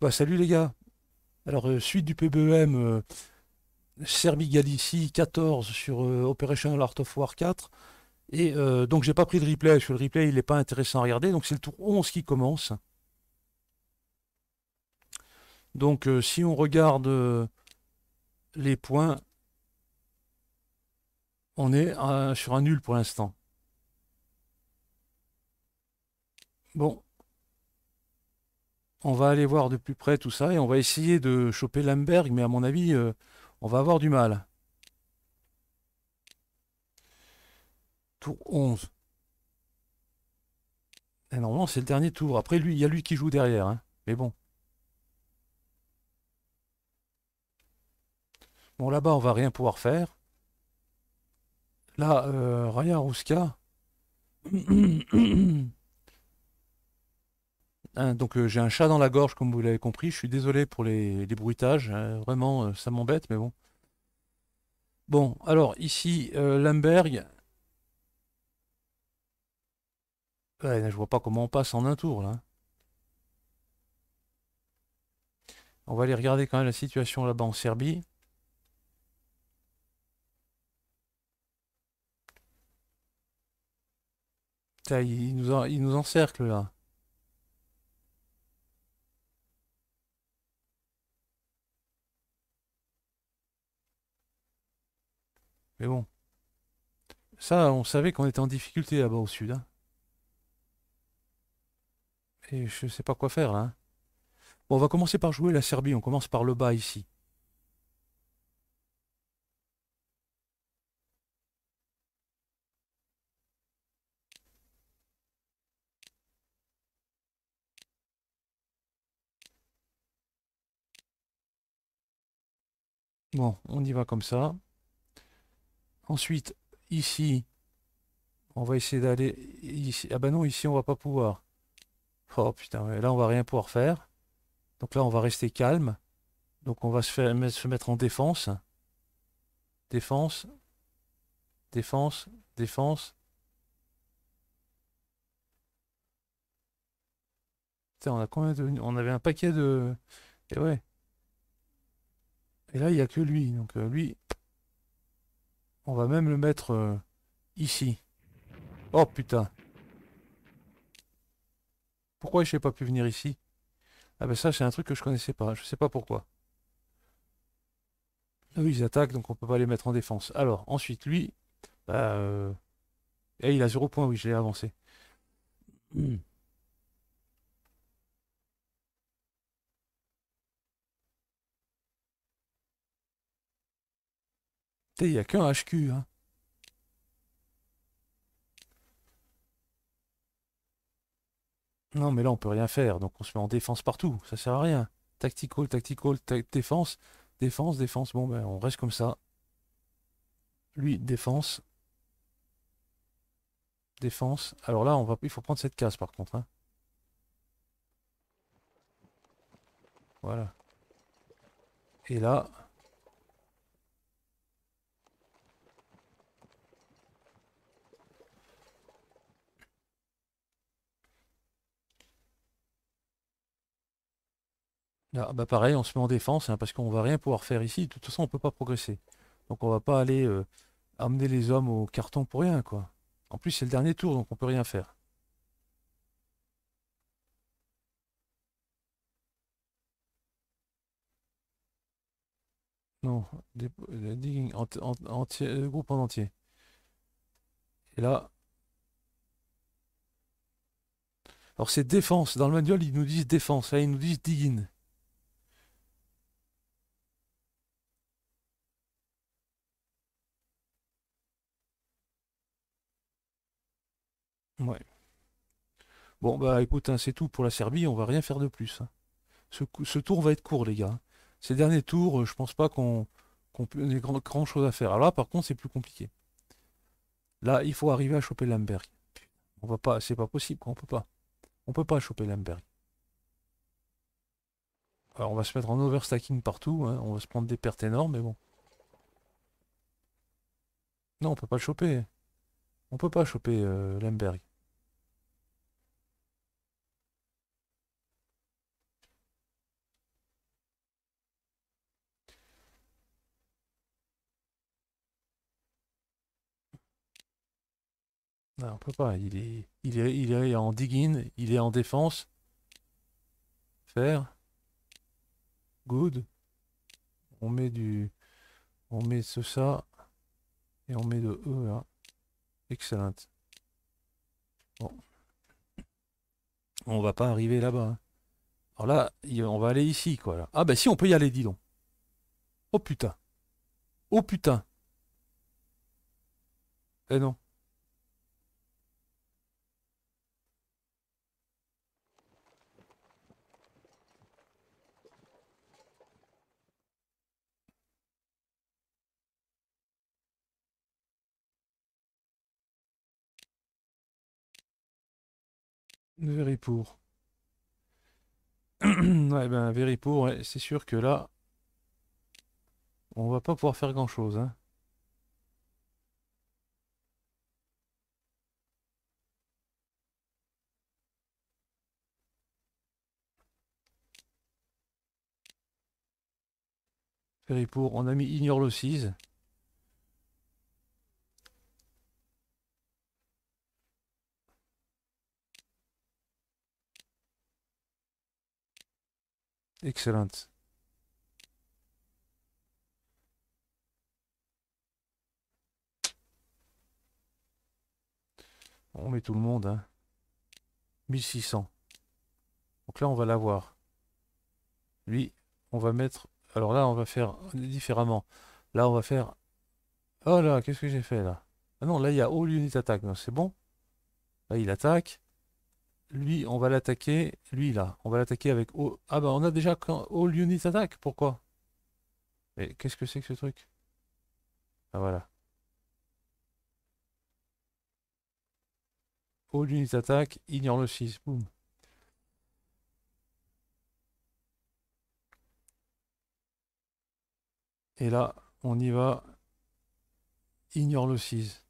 Bah, salut les gars. Alors euh, suite du PBM e 14 euh, sur euh, Operation Art of War 4. Et donc j'ai pas pris de replay, Je le replay il n'est pas intéressant à regarder, donc c'est le tour 11 qui commence. Donc si on regarde les points, on est sur un nul pour l'instant. Bon, on va aller voir de plus près tout ça et on va essayer de choper Lamberg, mais à mon avis, euh, on va avoir du mal. Tour 11. normalement, c'est le dernier tour. Après, lui, il y a lui qui joue derrière. Hein. Mais bon. Bon, là-bas, on va rien pouvoir faire. Là, euh, Raya Ruska. Hein, donc euh, j'ai un chat dans la gorge, comme vous l'avez compris. Je suis désolé pour les, bruitages. Hein. vraiment, euh, ça m'embête, mais bon. Bon, alors ici, euh, Lemberg. Je ne je vois pas comment on passe en un tour, là. On va aller regarder quand même la situation là-bas en Serbie. nous il nous encercle, là. Mais bon. Ça, on savait qu'on était en difficulté là-bas au sud. Hein. Et je sais pas quoi faire là. Hein. Bon, on va commencer par jouer la Serbie. On commence par le bas ici. Bon, on y va comme ça. Ensuite, ici, on va essayer d'aller ici. Ah bah non, ici on va pas pouvoir. Oh putain, là on va rien pouvoir faire. Donc là on va rester calme. Donc on va se, faire, se mettre en défense. Défense. Défense. Défense. Putain, on a combien de... On avait un paquet de... Et eh ouais. Et là, il n'y a que lui. Donc euh, lui, on va même le mettre euh, ici. Oh putain. Pourquoi je n'ai pas pu venir ici Ah ben ça c'est un truc que je connaissais pas, je sais pas pourquoi. Ah oui, ils attaquent donc on peut pas les mettre en défense. Alors ensuite lui, bah, et euh, eh, il a zéro point oui je l'ai avancé. Hmm. Il n'y a qu'un HQ. Hein. Non, mais là, on peut rien faire. Donc, on se met en défense partout. Ça sert à rien. Tactical, tactical, défense. Défense, défense. Bon, ben, on reste comme ça. Lui, défense. Défense. Alors là, on va, il faut prendre cette case, par contre. Hein. Voilà. Et là... Là, bah, pareil, on se met en défense, hein, parce qu'on va rien pouvoir faire ici. De toute façon, on peut pas progresser. Donc on va pas aller euh, amener les hommes au carton pour rien, quoi. En plus, c'est le dernier tour, donc on peut rien faire. Non, euh, le groupe en entier. Et là... Alors c'est défense. Dans le manuel, ils nous disent défense. Là, ils nous disent digging. Ouais. Bon, bah écoute, hein, c'est tout pour la Serbie, on va rien faire de plus. Hein. Ce, tour va être court, les gars. Ces derniers tours, euh, je pense pas qu'on qu'on ait grand, chose à faire. Alors là, par contre, c'est plus compliqué. Là, il faut arriver à choper Lamberg. On va pas, c'est pas possible, on peut pas. On peut pas choper Lamberg. Alors, on va se mettre en overstacking partout, hein. on va se prendre des pertes énormes, mais bon. Non, on peut pas le choper. On peut pas choper euh, l'Amberg Non, on peut pas. Il est, il est, il est en digging, il est en défense. Faire. Good. On met du. On met ce ça. Et on met de E là. Excellent. Bon. On va pas arriver là-bas. Hein. Alors là, on va aller ici, quoi. Ah ben si, on peut y aller, dis donc. Oh putain. Oh putain. Eh non. Véripour, ouais, ben, Véripour, c'est sûr que là, on va pas pouvoir faire grand-chose. Hein. pour, on a mis Ignore Losses. Excellent. On met tout le monde, 1600. Hein. Donc là, on va l'avoir. Lui, on va mettre... Alors là, on va faire différemment. Là, on va faire... Oh là, qu'est-ce que j'ai fait là Ah non, là, il y a all unit attaque. Non, c'est bon. Là, il attaque. Lui, on va l'attaquer. Lui, là, on va l'attaquer avec... Ah bah on a déjà All Units Attack, pourquoi Mais qu'est-ce que c'est que ce truc Ah voilà. All Units Attack, ignore le 6, boum. Et là, on y va. Ignore le 6.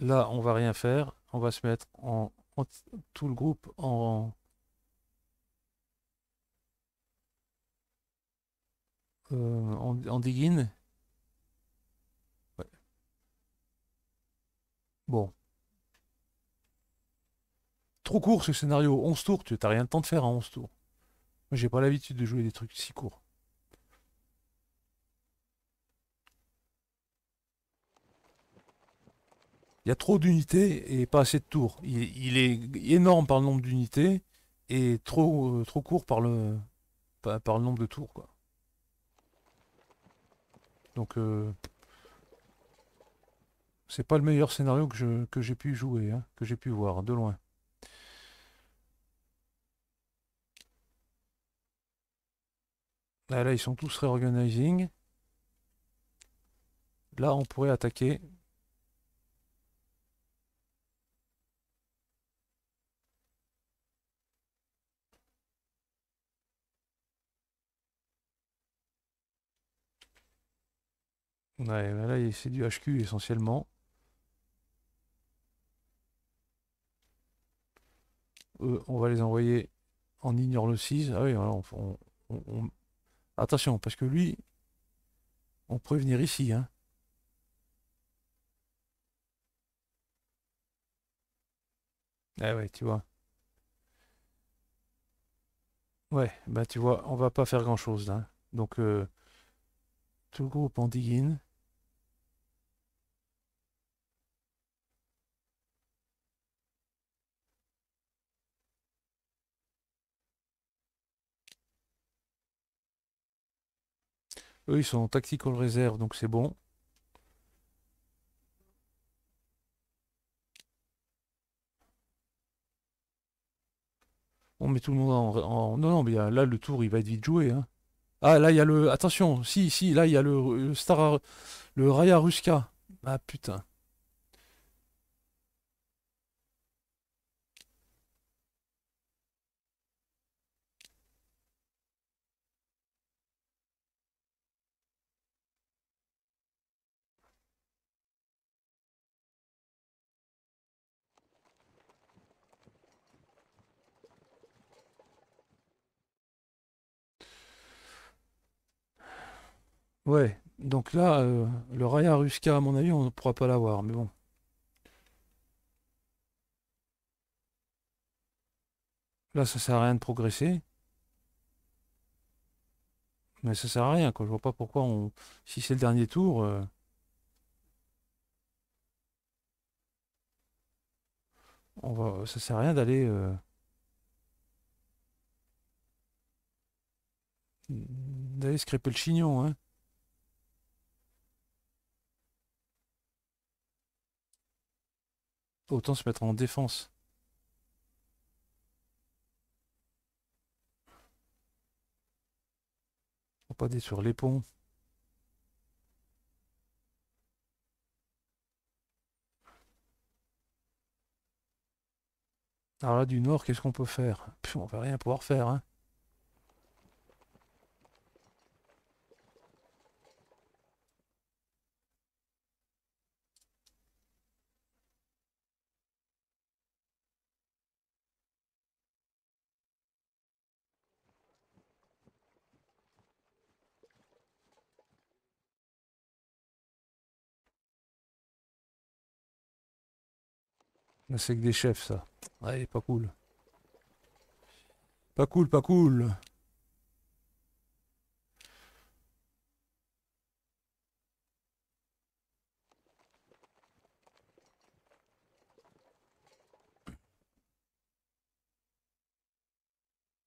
Là, on va rien faire. On va se mettre en, tout le groupe en euh, en, Bon. Trop court ce scénario. 11 tours, tu n'as rien de temps de faire à hein, 11 tours. Moi, j'ai pas l'habitude de jouer des trucs si courts. Il y a trop d'unités et pas assez de tours. Il, est énorme par le nombre d'unités et trop, euh, trop court par le, par, le nombre de tours. Quoi. Donc, euh, c'est pas le meilleur scénario que j'ai pu jouer, hein, que j'ai pu voir de loin. Ah, là, ils sont tous réorganisés. Là, on pourrait attaquer Bah là, c'est du HQ essentiellement. Euh, on va les envoyer en ignore le 6. Ah oui, Attention, parce que lui, on pourrait venir ici. Hein. Eh ouais, tu vois. Ouais, bah tu vois, on va pas faire grand chose hein. Donc, euh, tout le groupe en dig Eux, ils sont en tactical réserve, donc c'est bon. On met tout le monde en... Non, non, mais là, le tour, il va être vite joué. Hein. Ah, là, il y a le... Attention, si, si, là, il y a le, le Star... Le Raya Ruska. Ah, putain. Ouais, donc là, euh, le Raya Ruska, à mon avis, on ne pourra pas l'avoir, mais bon. Là, ça sert à rien de progresser. Mais ça sert à rien, quoi. Je vois pas pourquoi on. Si c'est le dernier tour. Euh, on va... Ça sert à rien d'aller. Euh... D'aller scraper le chignon, hein. Autant se mettre en défense. On pas des sur les ponts. Alors là, du nord, qu'est-ce qu'on peut faire On va rien pouvoir faire. Hein. c'est que des chefs, ça. Ouais, pas cool. Pas cool, pas cool.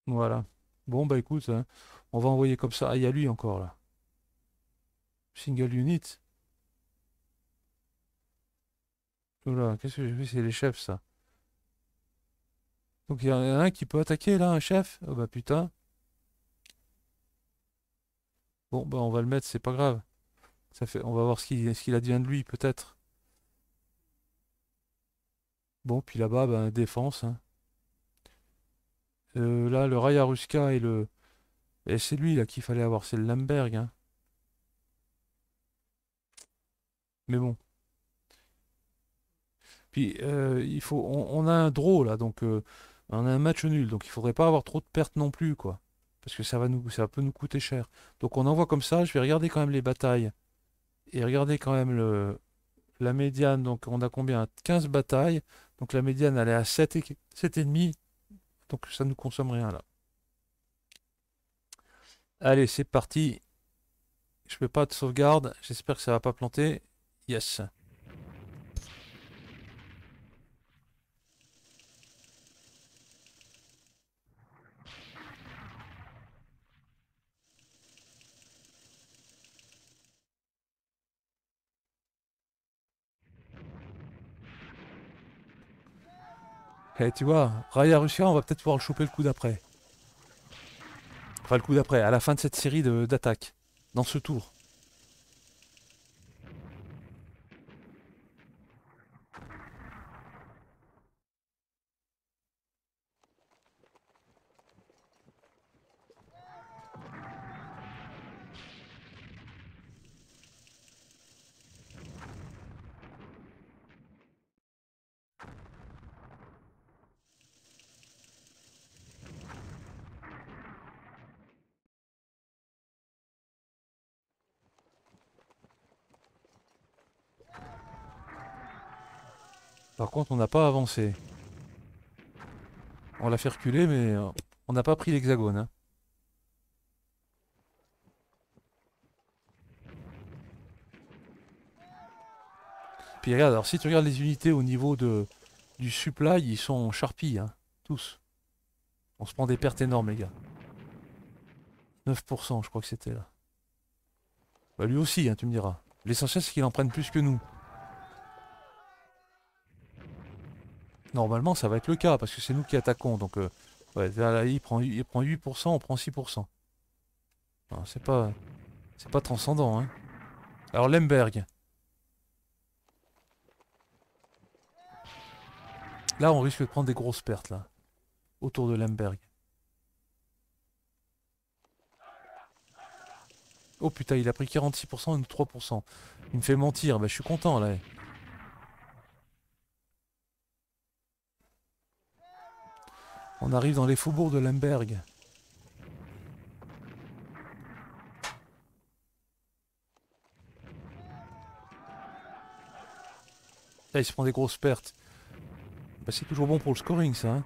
Voilà. Bon, bah écoute, hein, on va envoyer comme ça. Ah, il y a lui encore, là. Single unit. Oula, qu'est-ce que j'ai vu C'est les chefs, ça. Donc il y en a un qui peut attaquer, là, un chef Oh bah putain. Bon, bah on va le mettre, c'est pas grave. Ça fait, on va voir ce qu'il qu'il advient de lui, peut-être. Bon, puis là-bas, bah, défense. Hein. Euh, là, le ruska et le... Et eh, c'est lui, là, qu'il fallait avoir, c'est le Lamberg. Hein. Mais bon. Puis euh, il faut, on, a un draw là, donc euh, on a un match nul, donc il faudrait pas avoir trop de pertes non plus, quoi. Parce que ça va nous, ça peut nous coûter cher. Donc on envoie comme ça. Je vais regarder quand même les batailles et regarder quand même le, la médiane. Donc on a combien 15 batailles. Donc la médiane elle est à 7 et, et demi. Donc ça ne nous consomme rien là. Allez, c'est parti. Je ne peux pas de sauvegarde. J'espère que ça va pas planter. Yes. Eh, tu vois. Raya Russia, on va peut-être pouvoir le choper le coup d'après. Enfin, le coup d'après, à la fin de cette série d'attaques. Dans ce tour. Par contre, on n'a pas avancé. On l'a fait reculer, mais euh, on n'a pas pris l'hexagone. Hein. Puis regarde, alors si tu regardes les unités au niveau de, du supply, ils sont en charpie, hein, tous. On se prend des pertes énormes, les gars. 9%, je crois que c'était là. Bah lui aussi, hein, tu me diras. L'essentiel, c'est qu'il en prenne plus que nous. normalement ça va être le cas, parce que c'est nous qui attaquons. Donc euh, ouais, là, il, prend, il prend 8%, on prend 6%. C'est pas. C'est pas transcendant, hein. Alors Lemberg. Là on risque de prendre des grosses pertes là. Autour de Lemberg. Oh putain, il a pris 46% et 3%. Il me fait mentir, mais bah, je suis content là. On arrive dans les faubourgs de Lemberg. Là, il se prend des grosses pertes. Bah, c'est toujours bon pour le scoring, ça. Hein.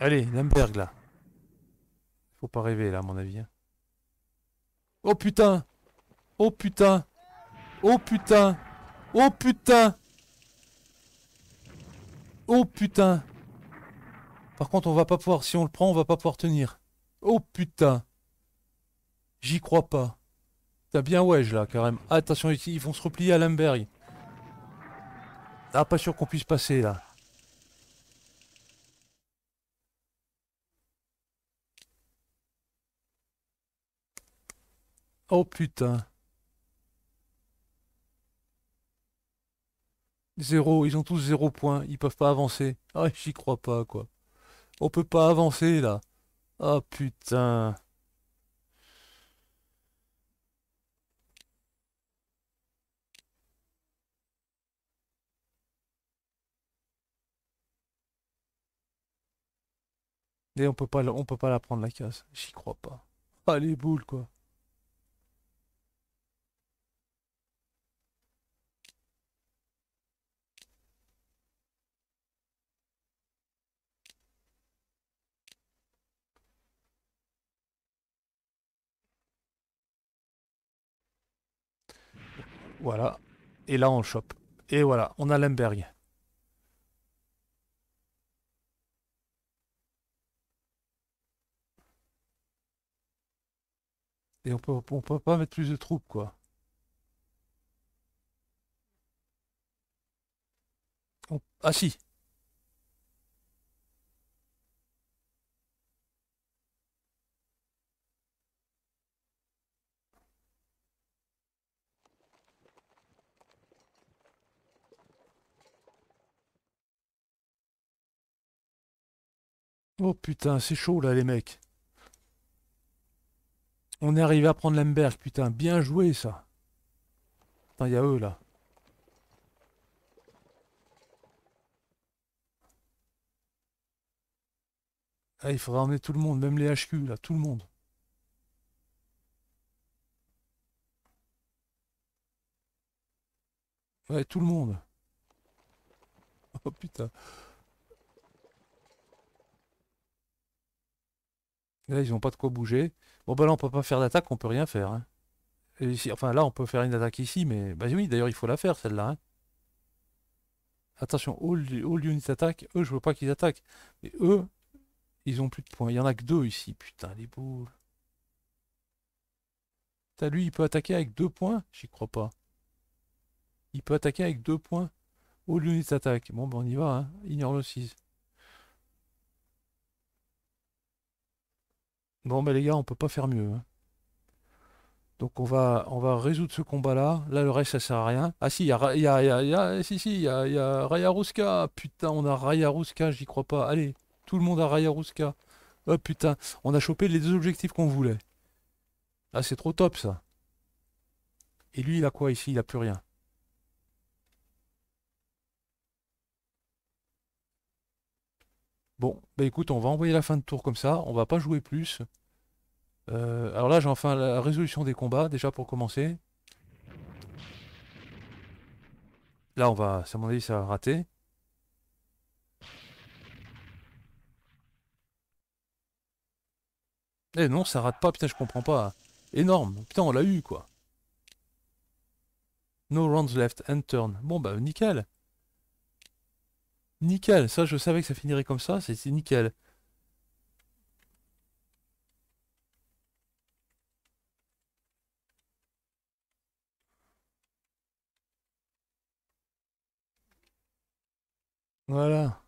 Allez, Lemberg, là. Faut pas rêver là, à mon avis. Hein. Oh putain Oh putain Oh putain Oh putain Oh putain Par contre, on va pas pouvoir, si on le prend, on va pas pouvoir tenir. Oh putain J'y crois pas. T'as bien wedge là, même. Attention, ils vont se replier à Lemberg. Ah, pas sûr qu'on puisse passer là. Oh putain. Zéro, ils ont tous zéro point, ils peuvent pas avancer. Ah, j'y crois pas, quoi. On peut pas avancer, là. oh, putain. Et on peut pas, on peut pas la prendre, la casse. J'y crois pas. Ah, les boules, quoi. Voilà. Et là, on chope. Et voilà, on a Lemberg. Et on peut, on peut pas mettre plus de troupes, quoi. Ah si Oh putain, c'est chaud là les mecs. On est arrivé à prendre Lemberg, putain, bien joué ça. Il y a eux là. Ah, il faudra emmener tout le monde, même les HQ là, tout le monde. Ouais, tout le monde. Oh putain. Là, ils n'ont pas de quoi bouger. Bon, bah ben là, on peut pas faire d'attaque, on peut rien faire. Hein. enfin, là, on peut faire une attaque ici, mais... Bah oui, d'ailleurs, il faut la faire, celle-là. Hein. Attention, all, all units Eux, je veux pas qu'ils attaquent. Mais eux, ils ont plus de points. Il y en a que deux ici. Putain, les boules. T'as lui, il peut attaquer avec deux points J'y crois pas. Il peut attaquer avec deux points. All units attaque. Bon, ben, on y va. Hein. Ignore le 6. Bon, mais ben, les gars, on peut pas faire mieux. Hein. Donc on va, on va résoudre ce combat-là. Là, le reste, ça sert à rien. Ah si, il y a, y, a, y a, y a, Raya Putain, on a Raya j'y crois pas. Allez, tout le monde a Raya Oh putain, on a chopé les deux objectifs qu'on voulait. Ah, c'est trop top, ça. Et lui, il a quoi ici Il a plus rien. Bon, bah écoute, on va envoyer la fin de tour comme ça, on va pas jouer plus. Euh, alors là, j'ai enfin la résolution des combats, déjà pour commencer. Là, on va, à mon avis, ça va rater. Eh non, ça rate pas, putain, je comprends pas. Énorme, putain, on l'a eu, quoi. No rounds left, and turn. Bon, bah, nickel. Nickel, ça je savais que ça finirait comme ça, c'est nickel. Voilà.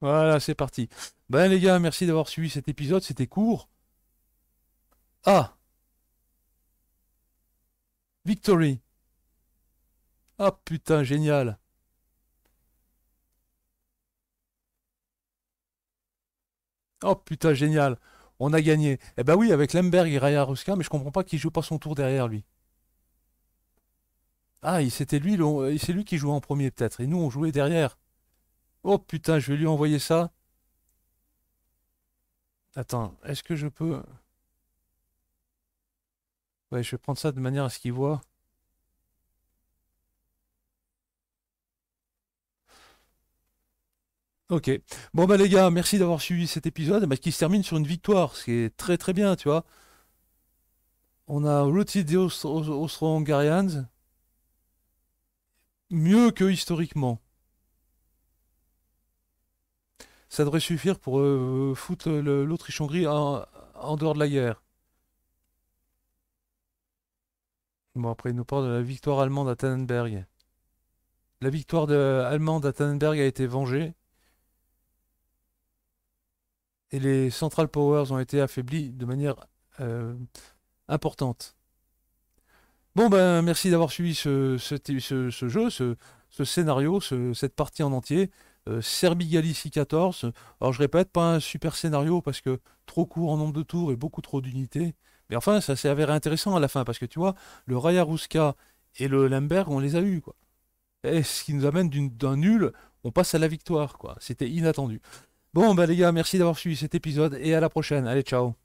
Voilà, c'est parti. Ben les gars, merci d'avoir suivi cet épisode, c'était court. Ah Victory. Ah putain, génial. Oh putain, génial. On a gagné. Eh ben oui, avec Lemberg et Raya Ruska, mais je comprends pas qu'il joue pas son tour derrière lui. Ah, c'était lui, euh, c'est lui qui jouait en premier peut-être. Et nous, on jouait derrière. Oh putain, je vais lui envoyer ça. Attends, est-ce que je peux je vais prendre ça de manière à ce qu'il voit. Ok. Bon bah les gars, merci d'avoir suivi cet épisode bah, qui se termine sur une victoire, ce qui est très très bien, tu vois. On a routé des Austro-Hungarians mieux que historiquement. Ça devrait suffire pour euh, foutre l'Autriche-Hongrie en dehors de la guerre. Bon, après, il nous parle de la victoire allemande à Tannenberg. La victoire allemande à Tannenberg a été vengée. Et les Central Powers ont été affaiblis de manière euh, importante. Bon, ben, merci d'avoir suivi ce, jeu, ce, scénario, cette partie en entier. Euh, Serbie 14. Alors, je répète, pas un super scénario parce que trop court en nombre de tours et beaucoup trop d'unités. Mais enfin, ça s'est avéré intéressant à la fin, parce que tu vois, le Ruska et le Lemberg, on les a eus, quoi. Et ce qui nous amène d'un nul, on passe à la victoire, quoi. C'était inattendu. Bon, bah les gars, merci d'avoir suivi cet épisode, et à la prochaine. Allez, ciao